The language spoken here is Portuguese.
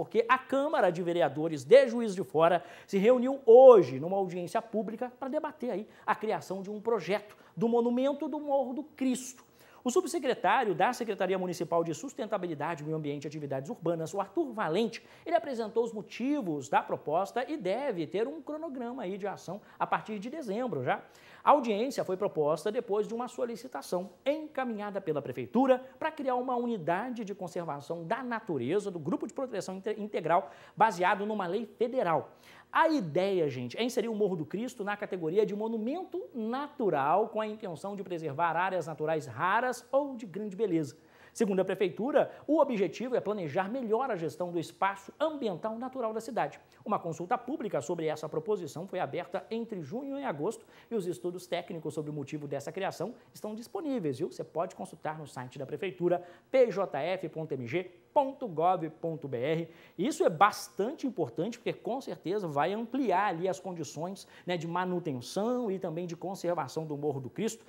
porque a Câmara de Vereadores de Juiz de Fora se reuniu hoje numa audiência pública para debater aí a criação de um projeto do Monumento do Morro do Cristo. O subsecretário da Secretaria Municipal de Sustentabilidade, Meio Ambiente e Atividades Urbanas, o Arthur Valente, ele apresentou os motivos da proposta e deve ter um cronograma aí de ação a partir de dezembro já. A audiência foi proposta depois de uma solicitação encaminhada pela Prefeitura para criar uma unidade de conservação da natureza do Grupo de Proteção Integral, baseado numa lei federal. A ideia, gente, é inserir o Morro do Cristo na categoria de monumento natural com a intenção de preservar áreas naturais raras ou de grande beleza. Segundo a Prefeitura, o objetivo é planejar melhor a gestão do espaço ambiental natural da cidade. Uma consulta pública sobre essa proposição foi aberta entre junho e agosto e os estudos técnicos sobre o motivo dessa criação estão disponíveis, viu? Você pode consultar no site da Prefeitura, pjf.mg.gov.br. Isso é bastante importante porque com certeza vai ampliar ali as condições né, de manutenção e também de conservação do Morro do Cristo,